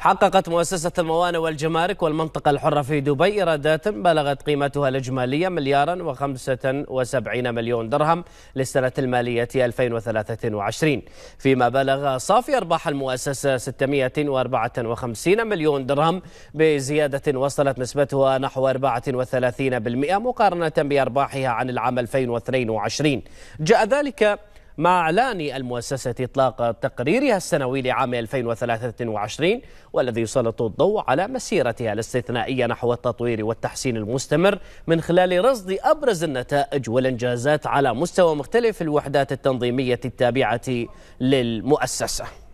حققت مؤسسة الموانئ والجمارك والمنطقة الحرة في دبي إيرادات بلغت قيمتها الإجمالية مليارا وخمسة وسبعين مليون درهم للسنة المالية 2023 فيما بلغ صافي أرباح المؤسسة 654 مليون درهم بزيادة وصلت نسبتها نحو 34% مقارنة بأرباحها عن العام 2022 جاء ذلك مع إعلان المؤسسة إطلاق تقريرها السنوي لعام 2023 والذي يسلط الضوء على مسيرتها الاستثنائية نحو التطوير والتحسين المستمر من خلال رصد أبرز النتائج والإنجازات على مستوى مختلف الوحدات التنظيمية التابعة للمؤسسة